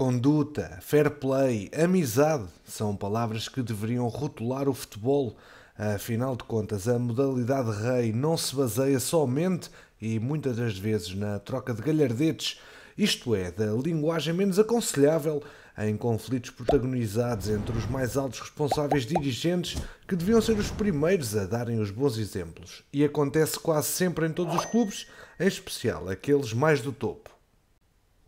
Conduta, fair play, amizade são palavras que deveriam rotular o futebol. Afinal de contas, a modalidade rei não se baseia somente e muitas das vezes na troca de galhardetes, isto é, da linguagem menos aconselhável, em conflitos protagonizados entre os mais altos responsáveis dirigentes, que deviam ser os primeiros a darem os bons exemplos. E acontece quase sempre em todos os clubes, em especial aqueles mais do topo.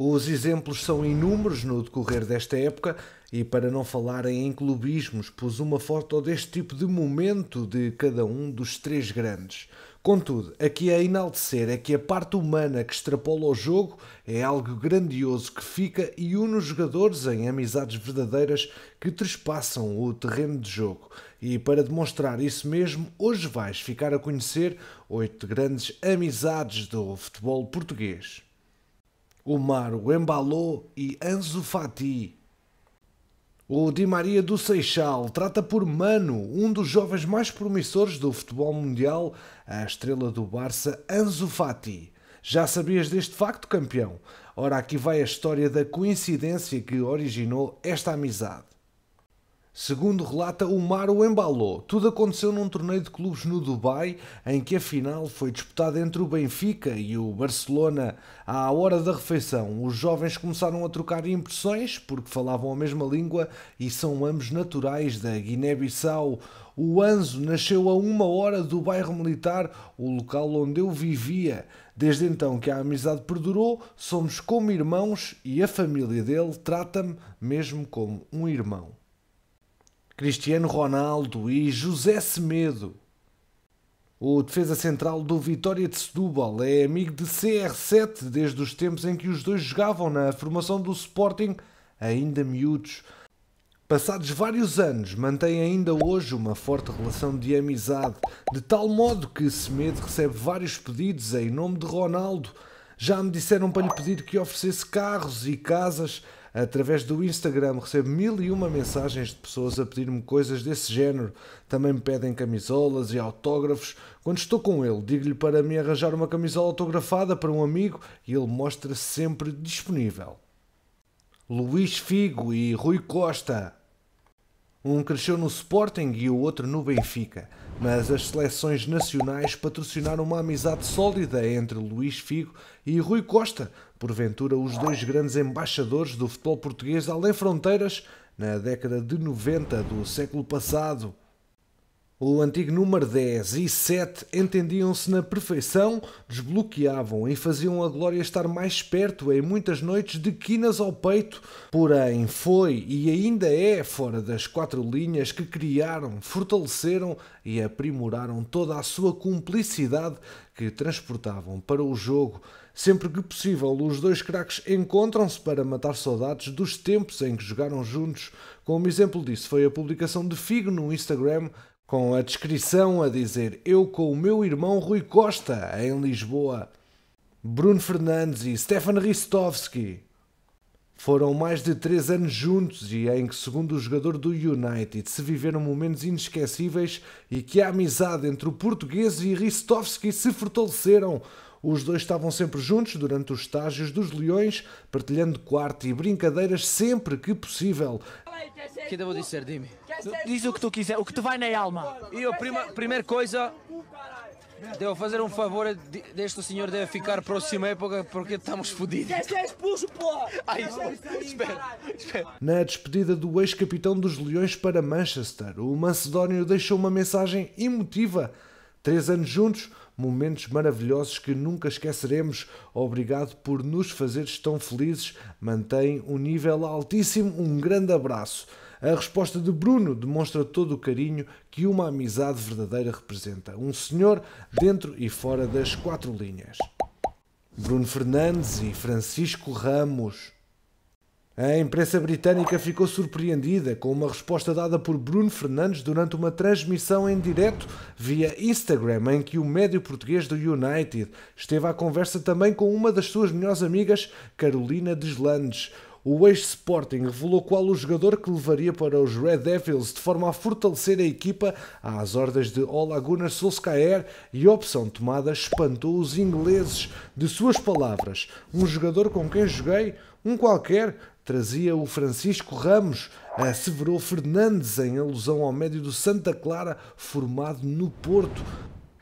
Os exemplos são inúmeros no decorrer desta época e para não falarem em clubismos, pus uma foto deste tipo de momento de cada um dos três grandes. Contudo, aqui a é enaltecer é que a parte humana que extrapola o jogo é algo grandioso que fica e une os jogadores em amizades verdadeiras que trespassam o terreno de jogo. E para demonstrar isso mesmo, hoje vais ficar a conhecer oito grandes amizades do futebol português. O mar o embalou e Anzo Fati. O Di Maria do Seixal trata por Mano, um dos jovens mais promissores do futebol mundial, a estrela do Barça Anzo Fati. Já sabias deste facto, campeão? Ora, aqui vai a história da coincidência que originou esta amizade. Segundo relata mar o Embalou, tudo aconteceu num torneio de clubes no Dubai, em que a final foi disputada entre o Benfica e o Barcelona. À hora da refeição, os jovens começaram a trocar impressões, porque falavam a mesma língua e são ambos naturais da Guiné-Bissau. O Anzo nasceu a uma hora do bairro militar, o local onde eu vivia. Desde então que a amizade perdurou, somos como irmãos e a família dele trata-me mesmo como um irmão. Cristiano Ronaldo e José Semedo. O defesa central do Vitória de Setúbal é amigo de CR7 desde os tempos em que os dois jogavam na formação do Sporting, ainda miúdos. Passados vários anos, mantém ainda hoje uma forte relação de amizade, de tal modo que Semedo recebe vários pedidos em nome de Ronaldo. Já me disseram para lhe pedir que oferecesse carros e casas, Através do Instagram recebo mil e uma mensagens de pessoas a pedir-me coisas desse género. Também me pedem camisolas e autógrafos. Quando estou com ele, digo-lhe para me arranjar uma camisola autografada para um amigo e ele mostra-se sempre disponível. Luís Figo e Rui Costa. Um cresceu no Sporting e o outro no Benfica, mas as seleções nacionais patrocinaram uma amizade sólida entre Luís Figo e Rui Costa, porventura os dois grandes embaixadores do futebol português além fronteiras na década de 90 do século passado. O antigo número 10 e 7 entendiam-se na perfeição, desbloqueavam e faziam a Glória estar mais perto em muitas noites de quinas ao peito. Porém, foi e ainda é fora das quatro linhas que criaram, fortaleceram e aprimoraram toda a sua cumplicidade que transportavam para o jogo. Sempre que possível, os dois craques encontram-se para matar saudades dos tempos em que jogaram juntos. Como exemplo disso foi a publicação de Figo no Instagram com a descrição a dizer: Eu com o meu irmão Rui Costa, em Lisboa. Bruno Fernandes e Stefan Ristovski foram mais de três anos juntos e em que, segundo o jogador do United, se viveram momentos inesquecíveis e que a amizade entre o português e Ristovski se fortaleceram, os dois estavam sempre juntos durante os estágios dos Leões, partilhando quarto e brincadeiras sempre que possível. O que devo dizer, Dimi? Diz o que tu quiser, o que te vai na alma. E a prima, primeira coisa, Devo fazer um favor deste senhor deve ficar próxima época porque estamos fodidos. Quer ser é expulso, porra! Ai, é espera, espera. Na despedida do ex-capitão dos Leões para Manchester, o Macedónio deixou uma mensagem emotiva. Três anos juntos, momentos maravilhosos que nunca esqueceremos. Obrigado por nos fazeres tão felizes. Mantém um nível altíssimo. Um grande abraço. A resposta de Bruno demonstra todo o carinho que uma amizade verdadeira representa. Um senhor dentro e fora das quatro linhas. Bruno Fernandes e Francisco Ramos. A imprensa britânica ficou surpreendida com uma resposta dada por Bruno Fernandes durante uma transmissão em direto via Instagram, em que o médio português do United esteve à conversa também com uma das suas melhores amigas, Carolina Deslandes. O ex-Sporting revelou qual o jogador que levaria para os Red Devils de forma a fortalecer a equipa às ordens de Ola Gunnar Solskjaer e a opção tomada espantou os ingleses. De suas palavras, um jogador com quem joguei, um qualquer, trazia o Francisco Ramos, asseverou Fernandes em alusão ao médio do Santa Clara formado no Porto.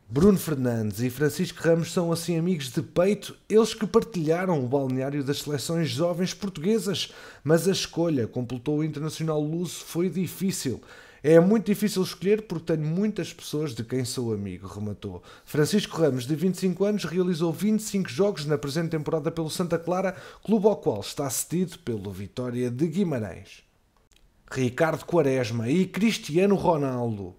Bruno Fernandes e Francisco Ramos são assim amigos de peito, eles que partilharam o balneário das seleções jovens portuguesas, mas a escolha, completou o internacional luso, foi difícil. É muito difícil escolher porque tenho muitas pessoas de quem sou amigo, rematou. Francisco Ramos, de 25 anos, realizou 25 jogos na presente temporada pelo Santa Clara, clube ao qual está cedido pelo Vitória de Guimarães. Ricardo Quaresma e Cristiano Ronaldo.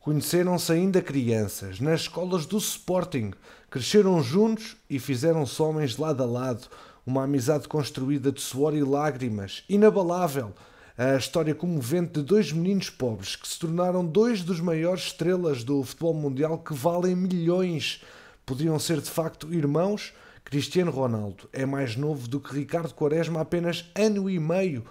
Conheceram-se ainda crianças, nas escolas do Sporting, cresceram juntos e fizeram-se homens lado a lado, uma amizade construída de suor e lágrimas, inabalável a história comovente de dois meninos pobres que se tornaram dois dos maiores estrelas do futebol mundial que valem milhões. Podiam ser de facto irmãos. Cristiano Ronaldo é mais novo do que Ricardo Quaresma apenas ano e meio.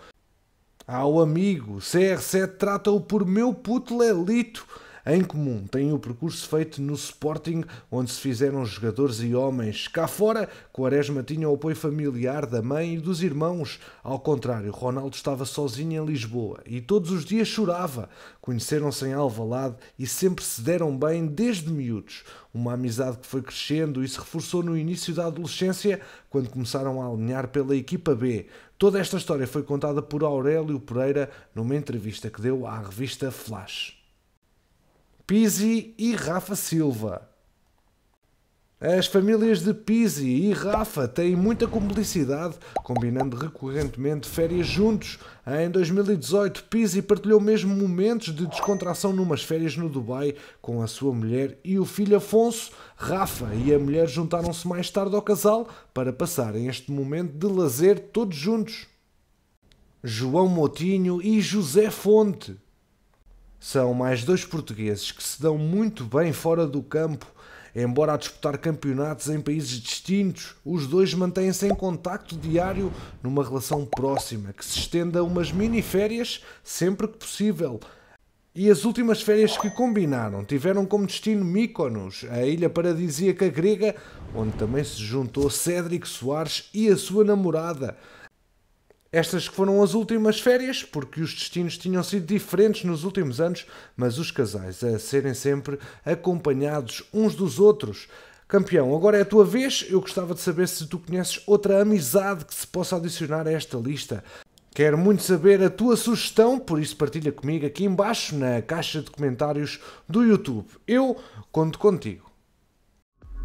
Ao amigo, CR7 trata-o por meu puto Lelito em comum têm o percurso feito no Sporting, onde se fizeram jogadores e homens. Cá fora, Quaresma tinha o apoio familiar da mãe e dos irmãos. Ao contrário, Ronaldo estava sozinho em Lisboa e todos os dias chorava. Conheceram-se em Alvalade e sempre se deram bem desde miúdos. Uma amizade que foi crescendo e se reforçou no início da adolescência, quando começaram a alinhar pela equipa B. Toda esta história foi contada por Aurélio Pereira numa entrevista que deu à revista Flash. Pizzi e Rafa Silva. As famílias de Pizzi e Rafa têm muita cumplicidade, combinando recorrentemente férias juntos. Em 2018, Pizzi partilhou mesmo momentos de descontração numas férias no Dubai com a sua mulher e o filho Afonso. Rafa e a mulher juntaram-se mais tarde ao casal para passarem este momento de lazer todos juntos. João Motinho e José Fonte. São mais dois portugueses que se dão muito bem fora do campo. Embora a disputar campeonatos em países distintos, os dois mantêm-se em contacto diário numa relação próxima que se estenda a umas mini-férias sempre que possível. E as últimas férias que combinaram tiveram como destino Mykonos, a ilha paradisíaca grega, onde também se juntou Cédric Soares e a sua namorada. Estas que foram as últimas férias, porque os destinos tinham sido diferentes nos últimos anos, mas os casais a serem sempre acompanhados uns dos outros. Campeão, agora é a tua vez. Eu gostava de saber se tu conheces outra amizade que se possa adicionar a esta lista. Quero muito saber a tua sugestão, por isso partilha comigo aqui embaixo na caixa de comentários do YouTube. Eu conto contigo.